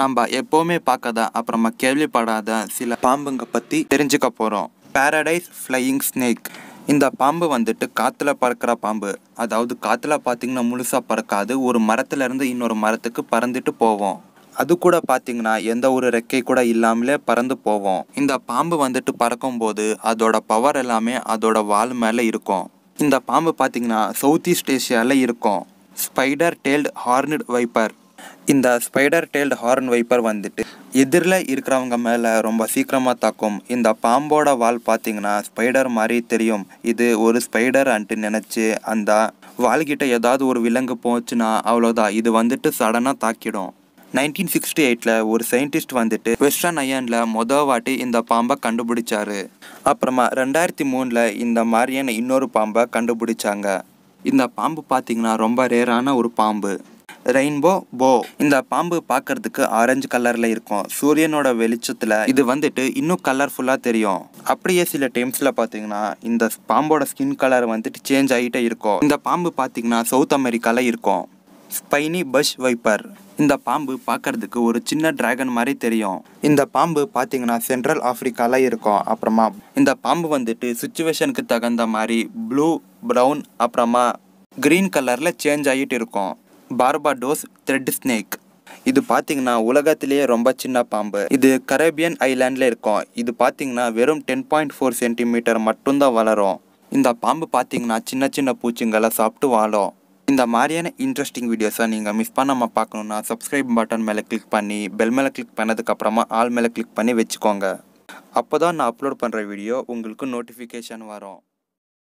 நம்ம எப்போவுமே பார்க்காத அப்புறமா கேள்விப்படாத சில பாம்புங்க பற்றி தெரிஞ்சுக்க போகிறோம் பேரடைஸ் ஃப்ளையிங் ஸ்னேக் இந்த பாம்பு வந்துட்டு காற்றுல பறக்கிற பாம்பு அதாவது காற்றுல பார்த்தீங்கன்னா முழுசாக பறக்காது ஒரு மரத்துலேருந்து இன்னொரு மரத்துக்கு பறந்துட்டு போவோம் அது கூட பார்த்தீங்கன்னா எந்த ஒரு ரெக்கை கூட இல்லாமலே பறந்து போவோம் இந்த பாம்பு வந்துட்டு பறக்கும் போது அதோட பவர் எல்லாமே அதோட வால் மேலே இருக்கும் இந்த பாம்பு பார்த்தீங்கன்னா சவுத் ஈஸ்ட் ஏஷியாவில் இருக்கும் ஸ்பைடர் டேல்டு ஹார்னட் வைப்பர் இந்த ஸ்பைடர் டெய்ல்டு ஹார்ன் வைப்பர் வந்துட்டு எதிரில் இருக்கிறவங்க மேலே ரொம்ப சீக்கிரமாக தாக்கும் இந்த பாம்போட வால் பார்த்தீங்கன்னா ஸ்பைடர் மாதிரி தெரியும் இது ஒரு ஸ்பைடர் அன்ட்டு நினச்சி அந்த வால்கிட்ட ஏதாவது ஒரு விலங்கு போச்சுன்னா அவ்வளோதான் இது வந்துட்டு சடனாக தாக்கிடும் நைன்டீன் சிக்ஸ்டி எயிட்டில் ஒரு சயின்டிஸ்ட் வந்துட்டு வெஸ்டர்ன் அயனில் மொதல் வாட்டி இந்த பாம்பை கண்டுபிடிச்சாரு அப்புறமா ரெண்டாயிரத்தி மூணில் இந்த மாதிரியான இன்னொரு பாம்பை கண்டுபிடிச்சாங்க இந்த பாம்பு பார்த்தீங்கன்னா ரொம்ப ரேரான ஒரு பாம்பு ரெயின்போ போ இந்த பாம்பு பார்க்கறதுக்கு ஆரஞ்சு கலரில் இருக்கும் சூரியனோட வெளிச்சத்தில் இது வந்துட்டு இன்னும் கலர்ஃபுல்லாக தெரியும் அப்படியே சில டைம்ஸில் பார்த்தீங்கன்னா இந்த பாம்போட ஸ்கின் கலர் வந்துட்டு சேஞ்ச் ஆகிட்டே இருக்கும் இந்த பாம்பு பார்த்தீங்கன்னா சவுத் அமெரிக்கால இருக்கும் ஸ்பைனி பஷ் வைப்பர் இந்த பாம்பு பார்க்கறதுக்கு ஒரு சின்ன டிராகன் மாதிரி தெரியும் இந்த பாம்பு பார்த்தீங்கன்னா சென்ட்ரல் ஆஃப்ரிக்காவில் இருக்கும் அப்புறமா இந்த பாம்பு வந்துட்டு சுச்சுவேஷனுக்கு தகுந்த மாதிரி ப்ளூ ப்ரௌன் அப்புறமா கிரீன் கலரில் சேஞ்ச் ஆகிட்டு இருக்கும் பார்பாடோஸ் த்ரெட் ஸ்னேக் இது பார்த்தீங்கன்னா உலகத்திலேயே ரொம்ப சின்ன பாம்பு இது கரேபியன் ஐலாண்டில் இருக்கும் இது பார்த்தீங்கன்னா வெறும் டென் பாயிண்ட் ஃபோர் சென்டிமீட்டர் மட்டும்தான் வளரும் இந்த பாம்பு பார்த்தீங்கன்னா சின்ன சின்ன பூச்சிங்களை சாப்பிட்டு வாழும் இந்த மாதிரியான இன்ட்ரெஸ்டிங் வீடியோஸை நீங்கள் மிஸ் பண்ணாமல் பார்க்கணுன்னா சப்ஸ்கிரைப் பட்டன் மேலே கிளிக் பண்ணி பெல் மேலே கிளிக் பண்ணதுக்கப்புறமா ஆல் மேலே கிளிக் பண்ணி வச்சுக்கோங்க அப்போ தான் நான் அப்லோட் பண்ணுற வீடியோ உங்களுக்கு நோட்டிஃபிகேஷன் வரும்